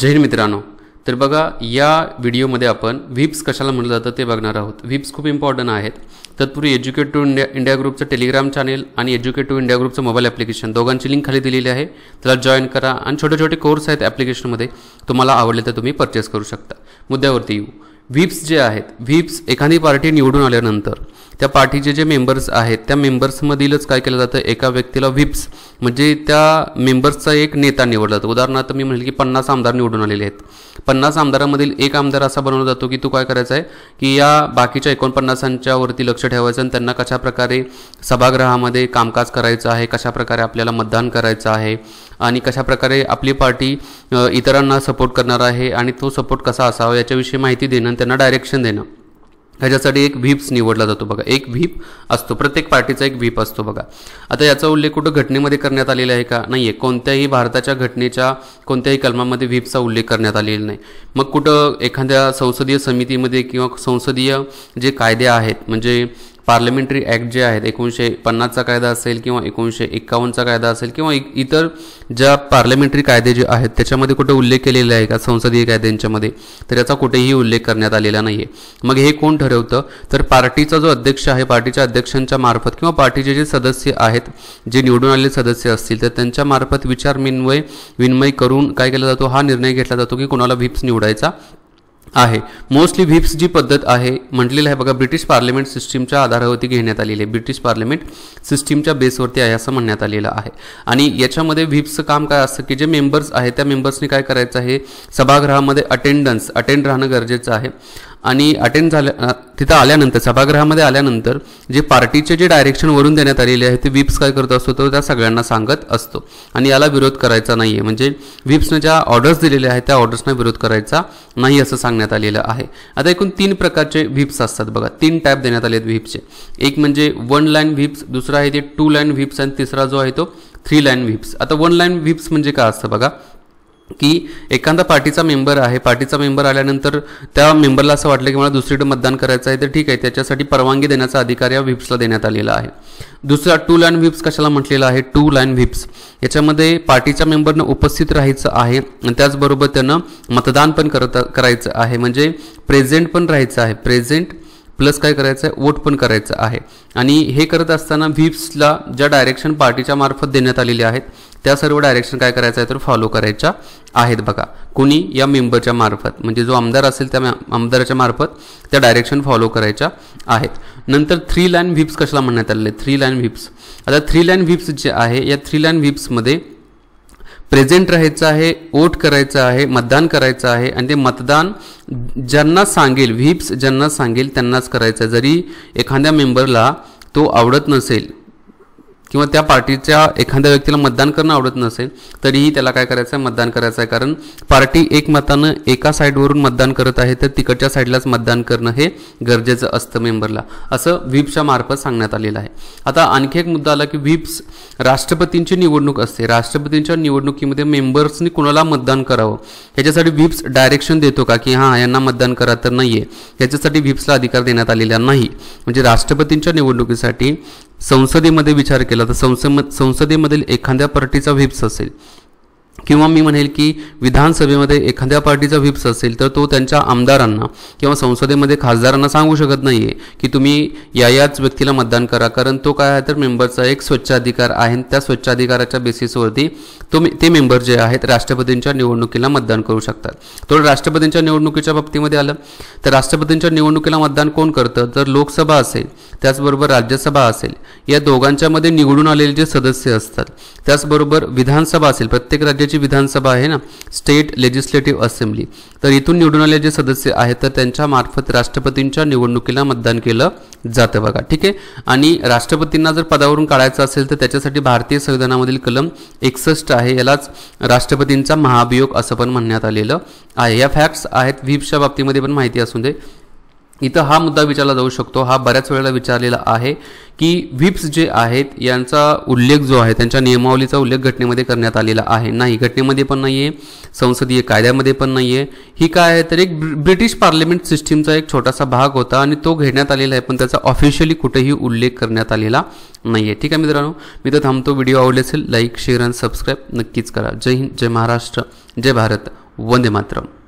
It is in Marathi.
जैन मित्रांनो तर बघा या व्हिडिओमध्ये आपण व्हिप्स कशाला म्हटलं जातं ते बघणार आहोत व्हिप्स खूप इम्पॉर्टंट आहेत तत्पूर्वी एज्युकेट टू इंडिया इंडिया ग्रुपचं टेलिग्राम चॅनेल आणि एज्युकेट टू इंडिया ग्रुपचं मोबाईल ॲप्लिकेशन दोघांची लिंक खाली दिलेली आहे त्याला जॉईन करा आणि छोटे छोटे कोर्स आहेत ॲप्लिकेशनमध्ये तुम्हाला आवडले तर तुम्ही परचेस करू शकता मुद्द्यावरती येऊ व्हीप्स जे आहेत व्हिप्स एखादी पार्टी निवडून आल्यानंतर त्या पार्टीचे जे मेंबर्स आहेत त्या मेंबर्समधीलच काय केलं जातं एका व्यक्तीला व्हिप्स म्हणजे त्या मेंबर्सचा एक नेता निवडला जातो उदाहरणार्थ मी म्हणेल की पन्नास आमदार निवडून आलेले आहेत पन्नास आमदारामधील एक आमदार असा बनवला जातो की तू काय करायचं आहे की या बाकीच्या एकोणपन्नासांच्यावरती लक्ष ठेवायचं आणि त्यांना कशाप्रकारे सभागृहामध्ये कामकाज करायचं आहे कशाप्रकारे आपल्याला मतदान करायचं आहे आणि कशाप्रकारे आपली पार्टी इतरांना सपोर्ट करणार आहे आणि तो सपोर्ट कसा असावा याच्याविषयी माहिती देणं आणि त्यांना डायरेक्शन देणं ह्याच्यासाठी एक व्हीप्स निवडला जातो बघा एक व्हीप असतो प्रत्येक पार्टीचा एक व्हीप असतो बघा आता याचा उल्लेख कुठं घटनेमध्ये करण्यात आलेला आहे का नाही आहे कोणत्याही भारताच्या घटनेच्या कोणत्याही कलमामध्ये व्हीपचा उल्लेख करण्यात आलेला नाही मग कुठं एखाद्या संसदीय समितीमध्ये किंवा संसदीय जे कायदे आहेत म्हणजे पार्लमेंटरी ॲक्ट जे आहेत एकोणीसशे पन्नासचा कायदा असेल किंवा एकोणीसशे एक्कावन्नचा कायदा असेल किंवा इतर ज्या पार्लमेंटरी कायदे जे आहेत त्याच्यामध्ये कुठे उल्लेख केलेला आहे का संसदीय कायद्यांच्यामध्ये तर याचा कुठेही उल्लेख करण्यात आलेला नाही आहे मग हे कोण ठरवतं तर पार्टीचा जो अध्यक्ष आहे पार्टीच्या अध्यक्षांच्या मार्फत किंवा पार्टीचे जे सदस्य आहेत जे निवडून आलेले सदस्य असतील तर त्यांच्या मार्फत विचार विनिमय विनिमय करून काय केला जातो हा निर्णय घेतला जातो की कोणाला व्हिप्स निवडायचा आहे मोस्टली व्हिप्स जी पद्धत आहे म्हटलेलं आहे बघा ब्रिटिश पार्लिमेंट सिस्टीमच्या आधारावरती घेण्यात आलेली आहे ब्रिटिश पार्लमेंट सिस्टीमच्या बेसवरती आहे असं म्हणण्यात आलेलं आहे आणि याच्यामध्ये व्हिप्सचं काम काय असतं की जे मेंबर्स आहेत त्या मेंबर्सनी काय करायचं आहे सभागृहामध्ये अटेंडन्स अटेंड राहणं गरजेचं आहे आणि अटेंड झाल्या तिथं आल्यानंतर सभागृहामध्ये आल्यानंतर जे पार्टीचे जे डायरेक्शन वरून देण्यात आलेले आहे ते व्हिप्स काय करत असतो तो त्या सगळ्यांना सांगत असतो आणि याला विरोध करायचा नाही आहे म्हणजे व्हिप्सनं ज्या ऑर्डर्स दिलेल्या आहेत त्या ऑर्डर्सना विरोध करायचा नाही असं सांगण्यात आलेलं आहे आता एकूण तीन प्रकारचे व्हिप्स असतात बघा तीन टॅप देण्यात आले आहेत व्हिप्सचे एक म्हणजे वन लाईन व्हिप्स दुसरा आहे ते टू लाईन व्हिप्स आणि तिसरा जो आहे तो थ्री लाईन व्हिप्स आता वन लाईन व्हिप्स म्हणजे काय असतं बघा की एखादा पार्टीचा मेंबर आहे पार्टीचा मेंबर आल्यानंतर त्या मेंबरला असं वाटलं की मला दुसरीकडे मतदान करायचं आहे तर ठीक आहे त्याच्यासाठी परवानगी देण्याचा अधिकार या व्हिप्सला देण्यात आलेला आहे दुसरा टू लाईन व्हिप्स कशाला म्हटलेला आहे टू लाईन व्हिप्स याच्यामध्ये पार्टीच्या मेंबरनं उपस्थित राहायचं आहे आणि त्याचबरोबर त्यांना मतदान पण करत करायचं आहे म्हणजे प्रेझेंट पण राहायचं आहे प्रेझेंट प्लस काय करायचं आहे वोट पण करायचं आहे आणि हे करत असताना व्हीप्सला ज्या डायरेक्शन पार्टीच्या मार्फत देण्यात आलेल्या आहेत त्या सर्व डायरेक्शन काय करायचं आहे तर फॉलो करायच्या आहेत बघा कोणी या मेंबरच्या मार्फत म्हणजे जो आमदार असेल त्या आमदाराच्या मार्फत त्या डायरेक्शन फॉलो करायच्या आहेत नंतर थ्री लाईन व्हिप्स कशाला म्हणण्यात आलेले थ्री लाईन व्हिप्स आता थ्री लाईन व्हिप्स जे आहे या थ्री लाईन व्हिप्समध्ये प्रेझेंट राहायचं आहे वोट करायचं आहे मतदान करायचं आहे आणि ते मतदान ज्यांना सांगेल व्हिप्स ज्यांना सांगेल त्यांनाच करायचं जरी एखाद्या मेंबरला तो आवडत नसेल किंवा त्या पार्टीच्या एखाद्या व्यक्तीला मतदान करणं आवडत नसेल तरीही त्याला काय करायचं आहे मतदान करायचं आहे कारण पार्टी एकमतानं एका साईडवरून मतदान करत आहे तर तिकडच्या साईडलाच मतदान करणं हे गरजेचं असतं मेंबरला असं व्हीपच्या मार्फत सांगण्यात आलेलं आहे आता आणखी एक मुद्दा आला की व्हीप्स राष्ट्रपतींची निवडणूक असते राष्ट्रपतींच्या निवडणुकीमध्ये मेंबर्सनी कुणाला मतदान करावं याच्यासाठी व्हीप्स डायरेक्शन देतो का की हां यांना मतदान करा तर नाही आहे याच्यासाठी अधिकार देण्यात आलेला नाही म्हणजे राष्ट्रपतींच्या निवडणुकीसाठी संसदेमध्ये विचार केला तर संसद संसदेमधील एखाद्या पार्टीचा व्हिप्स असेल किंवा मी म्हणेल की विधानसभेमध्ये एखाद्या पार्टीचा व्हिप्स असेल तर तो त्यांच्या आमदारांना किंवा संसदेमध्ये खासदारांना सांगू शकत नाही आहे की तुम्ही या याच व्यक्तीला मतदान करा कारण तो काय आहे तर मेंबरचा एक स्वच्छाधिकार आहे त्या स्वच्छाधिकाराच्या बेसिसवरती तो ते मेंबर जे आहेत राष्ट्रपतींच्या निवडणुकीला मतदान करू शकतात तर राष्ट्रपतींच्या निवडणुकीच्या बाबतीमध्ये आलं तर राष्ट्रपतींच्या निवडणुकीला मतदान कोण करतं तर लोकसभा असेल त्याचबरोबर राज्यसभा असेल या दोघांच्यामध्ये निवडून आलेले जे सदस्य असतात त्याचबरोबर विधानसभा असेल प्रत्येक राज्याची विधानसभा आहे ना स्टेट लेजिस्लेटिव्ह असेंब्ली तर इथून निवडून आलेले जे सदस्य आहेत तर त्यांच्या मार्फत राष्ट्रपतींच्या निवडणुकीला मतदान केलं जातं बघा ठीक आहे आणि राष्ट्रपतींना जर पदावरून काढायचं असेल तर त्याच्यासाठी भारतीय संविधानामधील कलम एकसष्ट आहे यालाच राष्ट्रपतींचा महाभियोग असं पण म्हणण्यात आलेलं आहे या फॅक्ट्स आहेत व्हीपच्या बाबतीमध्ये पण माहिती असू दे इथं हा मुद्दा विचारला जाऊ शकतो हा बऱ्याच वेळेला विचारलेला आहे की व्हिप्स जे आहेत यांचा उल्लेख जो आहे त्यांच्या नियमावलीचा उल्लेख घटनेमध्ये करण्यात आलेला आहे नाही घटनेमध्ये पण नाही आहे संसदीय कायद्यामध्ये पण नाही आहे ही काय आहे तर एक ब्रिटिश पार्लमेंट सिस्टीमचा एक छोटासा भाग होता आणि तो घेण्यात आलेला आहे पण त्याचा ऑफिशियली कुठेही उल्लेख करण्यात आलेला नाही आहे ठीक आहे मित्रांनो मी तर थांबतो व्हिडिओ आवडले असेल लाईक शेअर आणि सबस्क्राईब नक्कीच करा जय हिंद जय महाराष्ट्र जय भारत वंदे मातरम